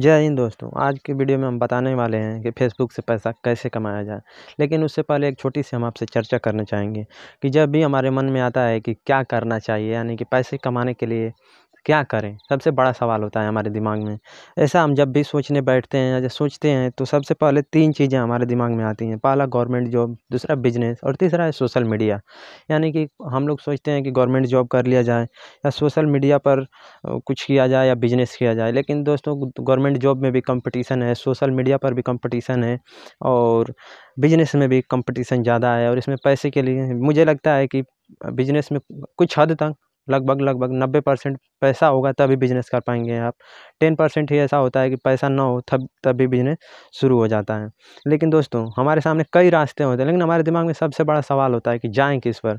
जय हिंद दोस्तों आज के वीडियो में हम बताने वाले हैं कि फेसबुक से पैसा कैसे कमाया जाए लेकिन उससे पहले एक छोटी सी हम आपसे चर्चा करना चाहेंगे कि जब भी हमारे मन में आता है कि क्या करना चाहिए यानी कि पैसे कमाने के लिए क्या करें सबसे बड़ा सवाल होता है हमारे दिमाग में ऐसा हम जब भी सोचने बैठते हैं या जब सोचते हैं तो सबसे पहले तीन चीज़ें हमारे दिमाग में आती हैं पहला गवर्नमेंट जॉब दूसरा बिजनेस और तीसरा है सोशल मीडिया यानी कि हम लोग सोचते हैं कि गवर्नमेंट जॉब कर लिया जाए या सोशल मीडिया पर कुछ किया जाए या बिजनेस किया जाए लेकिन दोस्तों गवर्नमेंट जॉब में भी कंपटीशन है सोशल मीडिया पर भी कंपटीशन है और बिजनेस में भी कंपटीशन ज़्यादा है और इसमें पैसे के लिए मुझे लगता है कि बिजनेस में कुछ हद तक लगभग लगभग नब्बे परसेंट पैसा होगा तभी बिजनेस कर पाएंगे आप टेन परसेंट ही ऐसा होता है कि पैसा ना हो तब तभी बिजनेस शुरू हो जाता है लेकिन दोस्तों हमारे सामने कई रास्ते होते हैं लेकिन हमारे दिमाग में सबसे बड़ा सवाल होता है कि जाएँ किस पर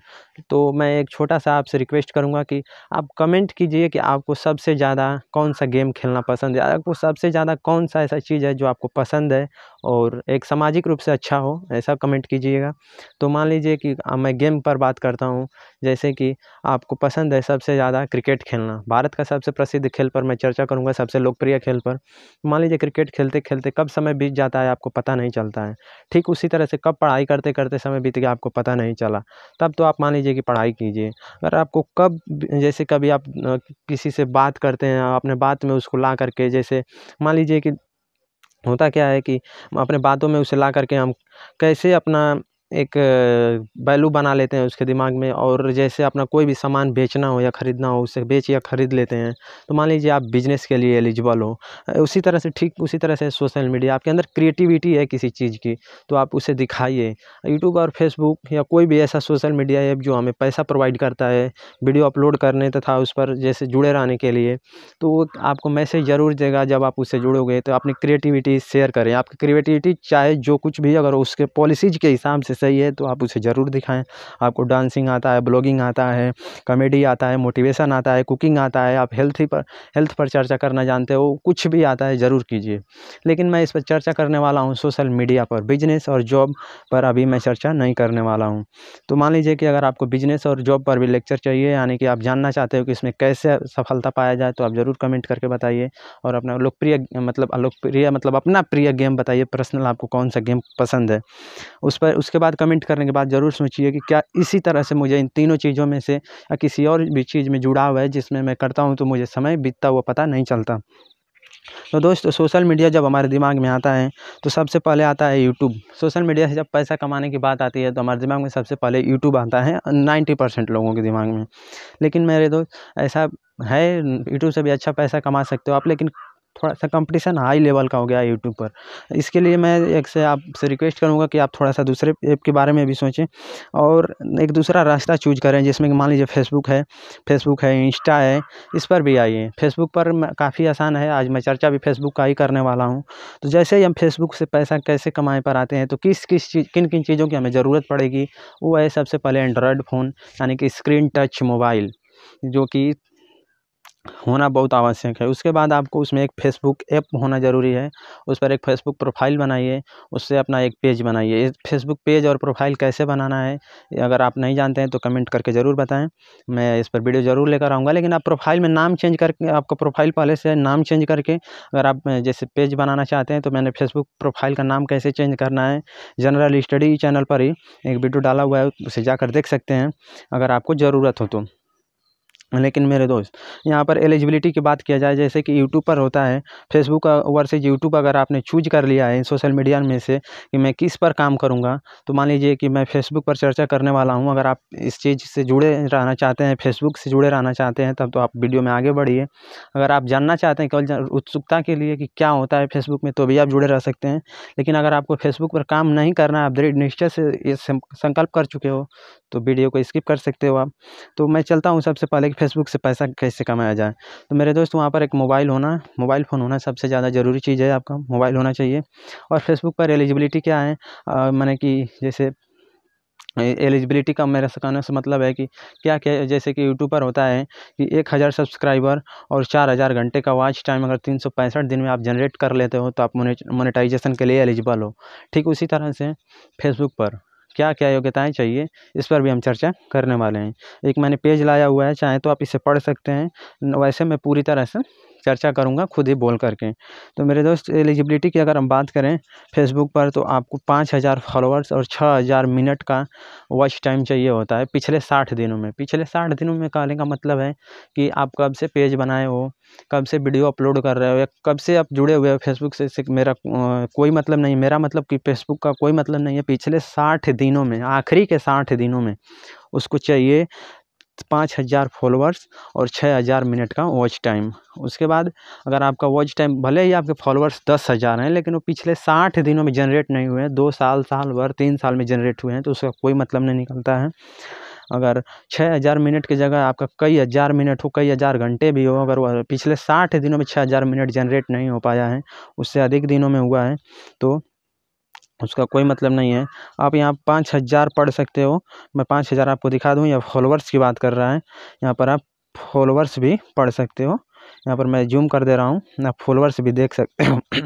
तो मैं एक छोटा सा आपसे रिक्वेस्ट करूँगा कि आप कमेंट कीजिए कि आपको सबसे ज़्यादा कौन सा गेम खेलना पसंद है आपको सबसे ज़्यादा कौन सा ऐसा चीज़ है जो आपको पसंद है और एक सामाजिक रूप से अच्छा हो ऐसा कमेंट कीजिएगा तो मान लीजिए कि मैं गेम पर बात करता हूँ जैसे कि आपको पसंद है सबसे ज़्यादा क्रिकेट खेलना भारत का सबसे प्रसिद्ध खेल पर मैं चर्चा करूँगा सबसे लोकप्रिय खेल पर मान लीजिए क्रिकेट खेलते खेलते कब समय बीत जाता है आपको पता नहीं चलता है ठीक उसी तरह से कब पढ़ाई करते करते समय बीत गया आपको पता नहीं चला तब तो आप मान लीजिए कि पढ़ाई कीजिए अगर आपको कब जैसे कभी आप किसी से बात करते हैं अपने बात में उसको ला करके जैसे मान लीजिए कि होता क्या है कि अपने बातों में उसे ला करके हम कैसे अपना एक वैल्यू बना लेते हैं उसके दिमाग में और जैसे अपना कोई भी सामान बेचना हो या ख़रीदना हो उसे बेच या ख़रीद लेते हैं तो मान लीजिए आप बिजनेस के लिए एलिजिबल हो उसी तरह से ठीक उसी तरह से सोशल मीडिया आपके अंदर क्रिएटिविटी है किसी चीज़ की तो आप उसे दिखाइए यूट्यूब और फेसबुक या कोई भी ऐसा सोशल मीडिया ऐप जो हमें पैसा प्रोवाइड करता है वीडियो अपलोड करने तथा उस पर जैसे जुड़े रहने के लिए तो वो आपको मैसेज ज़रूर देगा जब आप उससे जुड़ोगे तो अपनी क्रिएटिविटी शेयर करें आपकी क्रिएटिविटी चाहे जो कुछ भी अगर उसके पॉलिसीज़ के हिसाब से सही है तो आप उसे ज़रूर दिखाएँ आपको डांसिंग आता है ब्लॉगिंग आता है कॉमेडी आता है मोटिवेशन आता है कुकिंग आता है आप हेल्थ पर हेल्थ पर चर्चा करना जानते हो कुछ भी आता है ज़रूर कीजिए लेकिन मैं इस पर चर्चा करने वाला हूँ सोशल मीडिया पर बिजनेस और जॉब पर अभी मैं चर्चा नहीं करने वाला हूँ तो मान लीजिए कि अगर आपको बिजनेस और जॉब पर भी लेक्चर चाहिए यानी कि आप जानना चाहते हो कि इसमें कैसे सफलता पाया जाए तो आप ज़रूर कमेंट करके बताइए और अपना लोकप्रिय मतलब लोकप्रिय मतलब अपना प्रिय गेम बताइए पर्सनल आपको कौन सा गेम पसंद है उस पर उसके बाद बाद कमेंट करने के बाद ज़रूर सोचिए कि क्या इसी तरह से मुझे इन तीनों चीज़ों में से या किसी और भी चीज़ में जुड़ा हुआ है जिसमें मैं करता हूँ तो मुझे समय बीतता हुआ पता नहीं चलता तो दोस्त सोशल मीडिया जब हमारे दिमाग में आता है तो सबसे पहले आता है यूट्यूब सोशल मीडिया से जब पैसा कमाने की बात आती है तो हमारे दिमाग में सबसे पहले यूट्यूब आता है नाइन्टी परसेंट लोगों के दिमाग में लेकिन मेरे दोस्त ऐसा है यूट्यूब से भी अच्छा पैसा कमा सकते हो आप लेकिन थोड़ा सा कंपटीशन हाई लेवल का हो गया है यूट्यूब पर इसके लिए मैं एक से आपसे रिक्वेस्ट करूँगा कि आप थोड़ा सा दूसरे ऐप के बारे में भी सोचें और एक दूसरा रास्ता चूज करें जिसमें कि मान लीजिए फेसबुक है फेसबुक है इंस्टा है इस पर भी आइए फेसबुक पर काफ़ी आसान है आज मैं चर्चा भी फेसबुक का ही करने वाला हूँ तो जैसे ही हम फेसबुक से पैसा कैसे कमाए पर आते हैं तो किस किस चीज़ किन किन चीज़ों की हमें ज़रूरत पड़ेगी वो है सबसे पहले एंड्रॉयड फ़ोन यानी कि स्क्रीन टच मोबाइल जो कि होना बहुत आवश्यक है उसके बाद आपको उसमें एक फेसबुक ऐप होना ज़रूरी है उस पर एक फेसबुक प्रोफाइल बनाइए उससे अपना एक पेज बनाइए फेसबुक पेज और प्रोफाइल कैसे बनाना है अगर आप नहीं जानते हैं तो कमेंट करके ज़रूर बताएं मैं इस पर वीडियो ज़रूर लेकर आऊँगा लेकिन आप प्रोफाइल में नाम चेंज करके आपका प्रोफाइल पहले से नाम चेंज करके अगर आप जैसे पेज बनाना चाहते हैं तो मैंने फेसबुक प्रोफाइल का नाम कैसे चेंज करना है जनरल स्टडी चैनल पर ही एक वीडियो डाला हुआ है उसे जाकर देख सकते हैं अगर आपको ज़रूरत हो तो लेकिन मेरे दोस्त यहाँ पर एलिजिबिलिटी की बात किया जाए जैसे कि यूट्यूब पर होता है फेसबुक वर्सेज यूट्यूब अगर आपने चूज कर लिया है इन सोशल मीडिया में से कि मैं किस पर काम करूँगा तो मान लीजिए कि मैं फेसबुक पर चर्चा करने वाला हूँ अगर आप इस चीज़ से जुड़े रहना चाहते हैं फेसबुक से जुड़े रहना चाहते हैं तब तो आप वीडियो में आगे बढ़िए अगर आप जानना चाहते हैं केवल उत्सुकता के लिए कि क्या होता है फेसबुक में तो भी आप जुड़े रह सकते हैं लेकिन अगर आपको फेसबुक पर काम नहीं करना है आप दृढ़ निश्चय से संकल्प कर चुके हो तो वीडियो को स्किप कर सकते हो आप तो मैं चलता हूँ सबसे पहले फेसबुक से पैसा कैसे कमाया जाए तो मेरे दोस्त वहाँ पर एक मोबाइल होना मोबाइल फ़ोन होना सबसे ज़्यादा ज़रूरी चीज़ है आपका मोबाइल होना चाहिए और फेसबुक पर एलिजिबिलिटी क्या है मैंने कि जैसे एलिजिबिलिटी का मेरा कहने से मतलब है कि क्या क्या जैसे कि यूट्यूब पर होता है कि एक हज़ार सब्सक्राइबर और चार हज़ार घंटे का वॉच टाइम अगर तीन सौ पैंसठ दिन में आप जनरेट कर लेते हो तो आप मोनेटाइजेशन के लिए एलिजिबल हो ठीक उसी तरह से फेसबुक पर क्या क्या योग्यताएं चाहिए इस पर भी हम चर्चा करने वाले हैं एक मैंने पेज लाया हुआ है चाहे तो आप इसे पढ़ सकते हैं वैसे मैं पूरी तरह से चर्चा करूँगा खुद ही बोल करके तो मेरे दोस्त एलिजिबिलिटी की अगर हम बात करें फेसबुक पर तो आपको पाँच हज़ार फॉलोअर्स और छः हज़ार मिनट का वॉच टाइम चाहिए होता है पिछले साठ दिनों में पिछले साठ दिनों में कहने का मतलब है कि आप कब से पेज बनाए हो कब से वीडियो अपलोड कर रहे हो या कब से आप जुड़े हुए हो फेसबुक से, से मेरा कोई मतलब नहीं मेरा मतलब कि फेसबुक का कोई मतलब नहीं है पिछले साठ दिनों में आखिरी के साठ दिनों में उसको चाहिए पाँच हज़ार फॉलोअर्स और छः हज़ार मिनट का वॉच टाइम उसके बाद अगर आपका वॉच टाइम भले ही आपके फॉलोअर्स दस हज़ार हैं लेकिन वो पिछले साठ दिनों में जनरेट नहीं हुए हैं दो साल साल भर तीन साल में जनरेट हुए हैं तो उसका कोई मतलब नहीं निकलता है अगर छः हज़ार मिनट की जगह आपका कई हज़ार मिनट हो कई हज़ार घंटे भी हो अगर वह पिछले साठ दिनों में छः हज़ार मिनट जनरेट नहीं हो पाया है उससे अधिक दिनों में हुआ है तो उसका कोई मतलब नहीं है आप यहाँ पाँच हज़ार पढ़ सकते हो मैं पाँच हज़ार आपको दिखा दूँ या फॉलोवर्स की बात कर रहा है यहाँ पर आप फॉलोवर्स भी पढ़ सकते हो यहाँ पर मैं जूम कर दे रहा हूँ आप फॉलोवर्स भी देख सकते हो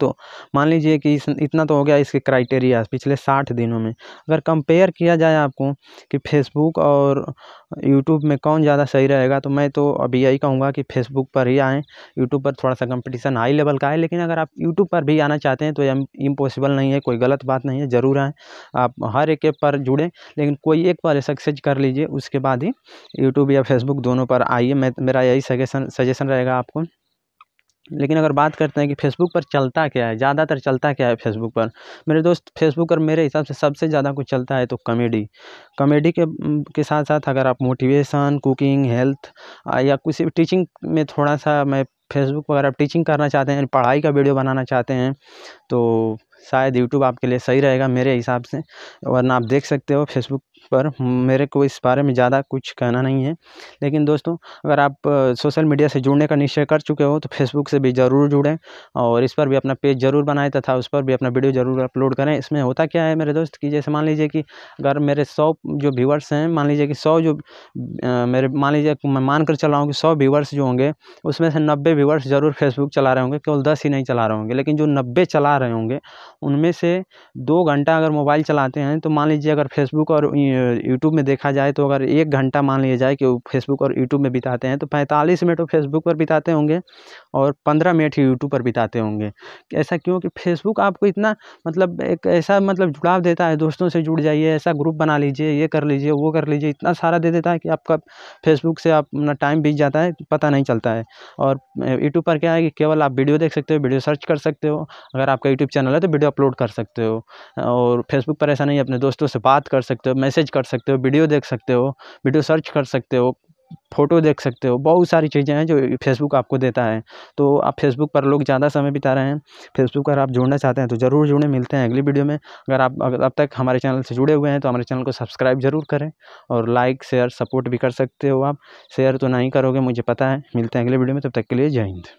तो मान लीजिए कि इस इतना तो हो गया इसके क्राइटेरिया पिछले साठ दिनों में अगर कंपेयर किया जाए आपको कि फेसबुक और यूट्यूब में कौन ज़्यादा सही रहेगा तो मैं तो अभी यही कहूँगा कि फेसबुक पर ही आएँ यूट्यूब पर थोड़ा सा कंपटीशन हाई लेवल का है लेकिन अगर आप यूट्यूब पर भी आना चाहते हैं तो इम्पॉसिबल नहीं है कोई गलत बात नहीं है ज़रूर आएँ आप हर एक पर जुड़ें लेकिन कोई एक पर सक्सेस कर लीजिए उसके बाद ही यूट्यूब या फेसबुक दोनों पर आइए मैं मेरा यही सजेशन सजेशन रहेगा आपको लेकिन अगर बात करते हैं कि फेसबुक पर चलता क्या है ज़्यादातर चलता क्या है फेसबुक पर मेरे दोस्त फेसबुक पर मेरे हिसाब से सबसे ज़्यादा कुछ चलता है तो कॉमेडी कॉमेडी के के साथ साथ अगर आप मोटिवेशन कुकिंग हेल्थ या किसी भी टीचिंग में थोड़ा सा मैं फेसबुक पर अगर आप टीचिंग करना चाहते हैं पढ़ाई का वीडियो बनाना चाहते हैं तो शायद यूट्यूब आपके लिए सही रहेगा मेरे हिसाब से वरना आप देख सकते हो फेसबुक पर मेरे को इस बारे में ज़्यादा कुछ कहना नहीं है लेकिन दोस्तों अगर आप सोशल मीडिया से जुड़ने का निश्चय कर चुके हो तो फेसबुक से भी ज़रूर जुड़ें और इस पर भी अपना पेज ज़रूर बनाएं तथा उस पर भी अपना वीडियो ज़रूर अपलोड करें इसमें होता क्या है मेरे दोस्त कि जैसे मान लीजिए कि अगर मेरे सौ जो व्यूवर्स हैं मान लीजिए कि सौ जो मेरे मान लीजिए मैं मान कर चल रहा हूँ कि सौ व्यूवर्स जो होंगे उसमें से नब्बे व्यूवर्स ज़रूर फेसबुक चला रहे होंगे केवल दस ही नहीं चला रहे होंगे लेकिन जो नब्बे चला रहे होंगे उनमें से दो घंटा अगर मोबाइल चलाते हैं तो मान लीजिए अगर फेसबुक और यूट्यूब में देखा जाए तो अगर एक घंटा मान लिया जाए कि फेसबुक और यूट्यूब में बिताते हैं तो पैंतालीस मिनट वो फेसबुक पर बिताते होंगे और पंद्रह मिनट ही यूट्यूब पर बिताते होंगे ऐसा क्यों कि फेसबुक आपको इतना मतलब एक ऐसा मतलब जुड़ाव देता है दोस्तों से जुड़ जाइए ऐसा ग्रुप बना लीजिए ये कर लीजिए वो कर लीजिए इतना सारा दे देता है कि आपका फेसबुक से आप अपना टाइम बीत जाता है पता नहीं चलता है और यूट्यूब पर क्या है कि केवल आप वीडियो देख सकते हो वीडियो सर्च कर सकते हो अगर आपका यूट्यूब चैनल है तो वीडियो अपलोड कर सकते हो और फेसबुक पर ऐसा नहीं अपने दोस्तों से बात कर सकते हो मैसेज कर सकते हो वीडियो देख सकते हो वीडियो सर्च कर सकते हो फ़ोटो देख सकते हो बहुत सारी चीज़ें हैं जो फेसबुक आपको देता है तो आप फेसबुक पर लोग ज़्यादा समय बिता रहे हैं फेसबुक पर आप जुड़ना चाहते हैं तो ज़रूर जुड़ें मिलते हैं अगली वीडियो में अगर आप अगर अब तक हमारे चैनल से जुड़े हुए हैं तो हमारे चैनल को सब्सक्राइब ज़रूर करें और लाइक शेयर सपोर्ट भी कर सकते हो आप शेयर तो नहीं करोगे मुझे पता है मिलते हैं अगले वीडियो में तब तक के लिए जय हिंद